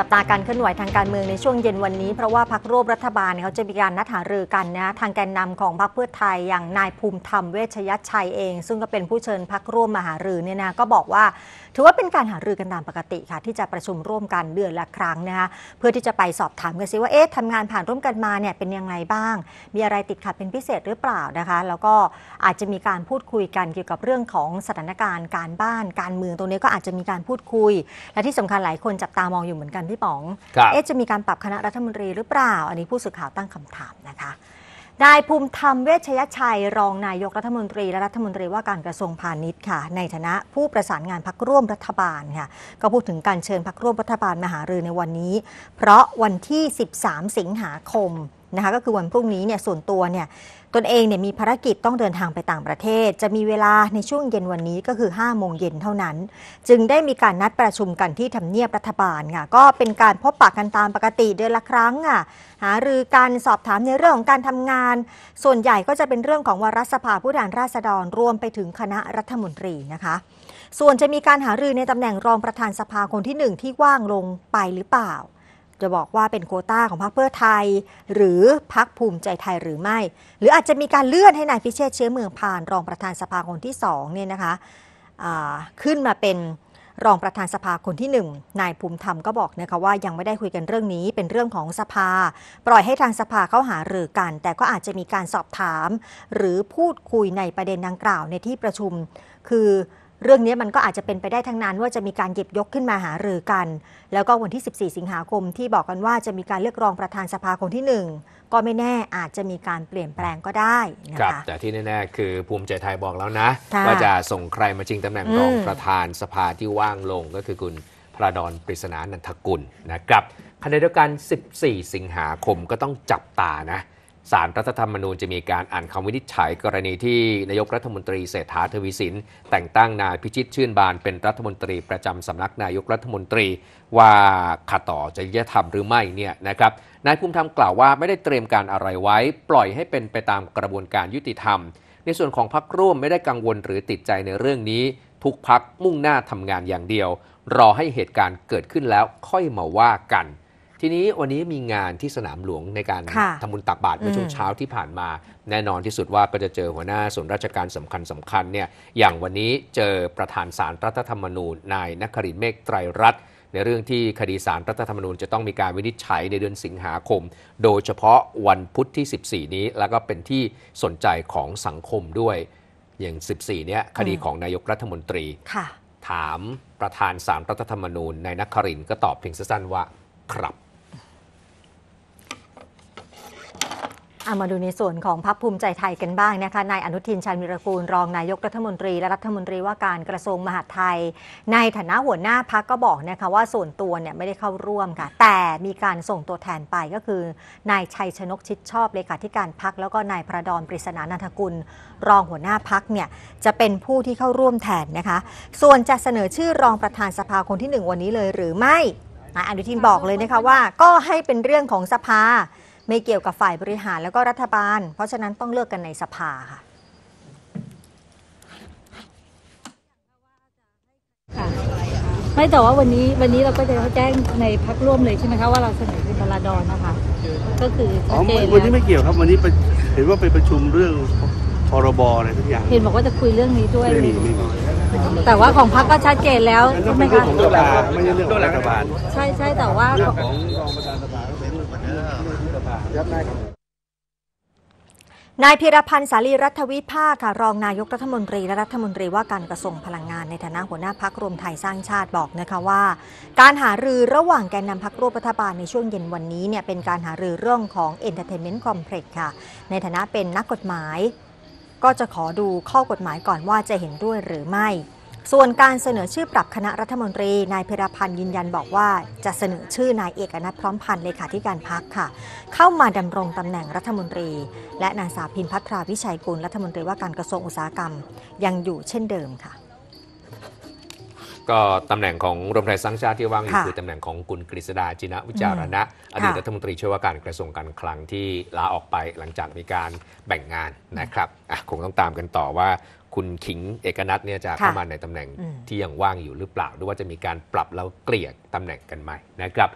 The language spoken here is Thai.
จับตาการเคลื่อนไหวทางการเมืองในช่วงเย็นวันนี้เพราะว่าพักร่วมรัฐบาลเขาจะมีการนัดหารือกันนะทางแกนนำของพรรคเพื่อไทยอย่างนายภูมิธรรมเวชยชัยเอง ซึ่งก็เป็นผู้เชิญพักร่วมมาหารือเนี่ยนะก็บอกว่าถือว่าเป็นการหารือกันตามปกติค่ะ ที่จะประชุมร่วมกันเดือนละครั้งนะคะเพื่อที่จะไปสอบถามกันซิว่าเอ๊ะทำงานผ่านร่วมกันมาเนี่ยเป็นยังไงบ้าง มีอะไรติดขัดเป็นพิเศษหรือเปล่านะคะ แล้วก็อาจจะมีการพูดคุยกันเกี่ยวกับเรื่องของสถานการณ์การบ้านการเมืองตรงนี้ก็อาจจะมีการพูดคุย และที่สำคัญหลายคนจับตามองอยู่เหมือนกันพี่ป๋องเอ๊ะจะมีการปรับคณะรัฐมนตรีหรือเปล่า อันนี้ผู้สื่อข่าวตั้งคำถามนะคะนายภูมิธรรมเวชยชัย รองนายกรัฐมนตรีและรัฐมนตรีว่าการกระทรวงพาณิชย์ค่ะ ในฐานะผู้ประสานงานพักร่วมรัฐบาลค่ะก็พูดถึงการเชิญพักร่วมรัฐบาลมาหารือในวันนี้ เพราะวันที่ 13 สิงหาคมนะคะก็คือวันพรุ่งนี้เนี่ยส่วนตัวเนี่ยตนเองเนี่ยมีภารกิจต้องเดินทางไปต่างประเทศ จะมีเวลาในช่วงเย็นวันนี้ก็คือ5โมงเย็นเท่านั้น จึงได้มีการนัดประชุมกันที่ทำเนียบรัฐบาลค่ะก็เป็นการพบปะกันตามปกติเดือนละครั้งอ่ะหารือการสอบถามในเรื่องของการทำงาน ส่วนใหญ่ก็จะเป็นเรื่องของวาระสภาผู้แทนราษฎรรวมไปถึงคณะรัฐมนตรีนะคะ ส่วนจะมีการหารือในตำแหน่งรองประธานสภาคนที่หนึ่งที่ว่างลงไปหรือเปล่าจะบอกว่าเป็นโคต้าของพรรคเพื่อไทย หรือพรรคภูมิใจไทยหรือไม่ หรืออาจจะมีการเลื่อนให้นายพิเชษเชื้อเมืองผ่านรองประธานสภาคนที่สองเนี่ยนะคะขึ้นมาเป็นรองประธานสภาคนที่ 1 นายภูมิธรรมก็บอกนะคะว่ายังไม่ได้คุยกันเรื่องนี้เป็นเรื่องของสภา ปล่อยให้ทางสภาเข้าหาหรือกัน แต่ก็อาจจะมีการสอบถามหรือพูดคุยในประเด็นดังกล่าวในที่ประชุมคือเรื่องนี้มันก็อาจจะเป็นไปได้ทั้งนั้นว่าจะมีการหยิบยกขึ้นมาหารือกัน แล้วก็วันที่ 14 สิงหาคมที่บอกกันว่าจะมีการเลือกรองประธานสภาคนที่ 1 ก็ไม่แน่อาจจะมีการเปลี่ยนแปลงก็ได้นะครับแต่ที่แน่ๆ คือภูมิใจไทยบอกแล้วนะ ว่าจะส่งใครมาชิงตำแหน่งรองประธานสภาที่ว่างลงก็คือคุณพระดอนปริศนานันทกุลนะครับขณะเดียวกัน 14 สิงหาคมก็ต้องจับตานะสารรัฐธรรมนูญจะมีการอ่านคำวินิจฉัยกรณีที่นายกรัฐมนตรีเศรษฐาทวีสิน แต่งตั้งนายพิชิตชื่นบานเป็นรัฐมนตรีประจำสำนักนายกรัฐมนตรีว่าขัดต่อจริยธรรมหรือไม่เนี่ยนะครับนายภูมิธรรมกล่าวว่าไม่ได้เตรียมการอะไรไว้ ปล่อยให้เป็นไปตามกระบวนการยุติธรรม ในส่วนของพักร่วมไม่ได้กังวลหรือติดใจในเรื่องนี้ทุกพักมุ่งหน้าทำงานอย่างเดียว รอให้เหตุการณ์เกิดขึ้นแล้วค่อยมาว่ากันทีนี้วันนี้มีงานที่สนามหลวงในการทำบุญตักบาตรเมื่อช่วงเช้าที่ผ่านมา แน่นอนที่สุดว่าก็จะเจอหัวหน้าส่วนราชการสำคัญสำคัญเนี่ยอย่างวันนี้เจอประธานสารรัฐธรรมนูญนายนครินเมฆไตรรัตน์ในเรื่องที่คดีสารรัฐธรรมนูญจะต้องมีการวินิจฉัยในเดือนสิงหาคม โดยเฉพาะวันพุธที่ 14 นี้แล้วก็เป็นที่สนใจของสังคมด้วยอย่าง 14เนี้ยคดีของนายกรัฐมนตรีถามประธานสารรัฐธรรมนูญนายนครินก็ตอบเพียงสั้นๆว่าครับอามาดูในส่วนของพักภูมิใจไทยกันบ้างนะคะ นายอนุทินชาญวิรกูลรองนายกรัฐมนตรี และรัฐมนตรีว่าการกระทรวงมหาดไทยในฐานะหัวหน้าพักก็บอกนะคะว่าส่วนตัวเนี่ยไม่ได้เข้าร่วมค่ะแต่มีการส่งตัวแทนไปก็คือนายชัยชนกชิดชอบเลขาธิการพักแล้วก็นายประดอนปริศนานันทกุลรองหัวหน้าพักเนี่ยจะเป็นผู้ที่เข้าร่วมแทนนะคะ ส่วนจะเสนอชื่อรองประธานสภาคนที่1วันนี้เลย หรือไม่นายอนุทินบอกเลยนะคะว่าก็ให้เป็นเรื่องของสภาไม่เกี่ยวกับฝ่ายบริหารแล้วก็รัฐบาล เพราะฉะนั้นต้องเลือกกันในสภาค่ะ ไม่แต่ว่าวันนี้วันนี้เราก็จะแจ้งในพักร่วมเลยใช่ไหมคะ ว่าเราเสนอคุณพลาดอนนะคะ ก็คือออชัดเจนวันนี้ไม่เกี่ยวครับวันนี้เห็นว่าไปประชุมเรื่อง พรบอะไรทุกอย่าง เห็นบอกว่าจะคุยเรื่องนี้ด้วยไม่มีไม่มีแต่ว่าของพักก็ชัดเจนแล้วใช่ไหมคะเรื่องของัาไม่ใช่เรื่องของรัฐบาล ใช่ใช่แต่ว่าของรองประธานสภายับไา้นายพิรพันธ์สาลีรัฐวิภาคค่ะ รองนายกรัฐมนตรีและรัฐมนตรีว่าการกระทรวงพลังงานในฐานะหัวหน้าพักรวมไทยสร้างชาติบอกนะคะว่าการหารือระหว่างแกนนำพักร่วมรัฐบาลในช่วงเย็นวันนี้เนี่ยเป็นการหารือเรื่องของเเออนตร์เทนเมนต์คอมเพล็กซ์ค่ะ ในฐานะเป็นนักกฎหมาย ก็จะขอดูข้อกฎหมายก่อนว่าจะเห็นด้วยหรือไม่ส่วนการเสนอชื่อปรับคณะรัฐมนตรีนายเพรพันธ์ยืนยันบอกว่าจะเสนอชื่อนายเอกนัทพร้อมพันธ์เลขาธิการพักค่ะ เข้ามาดำรงตำแหน่งรัฐมนตรีและนางสาวพินพัทราวิชัยกุลรัฐมนตรี ว่าการกระทรวงอุตสาหกรรมยังอยู่เช่นเดิมค่ะ ก็ตำแหน่งของรวมไทยสรงชาติที่ว่างอยู่คือตำแหน่งของคุณกฤษดาจินะวิจารณะอดีตรัฐมนตรีช่วยว่าการกระทรวงการคลังที่ลาออกไปหลังจากมีการแบ่งงานนะครับคงต้องตามกันต่อว่าคุณขิงเอกนัทเนี่ยจะเข้ามาในตำแหน่งที่ยังว่างอยู่หรือเปล่า หรือว่าจะมีการปรับแล้วเกลี่ยตำแหน่งกันใหม่นะครับ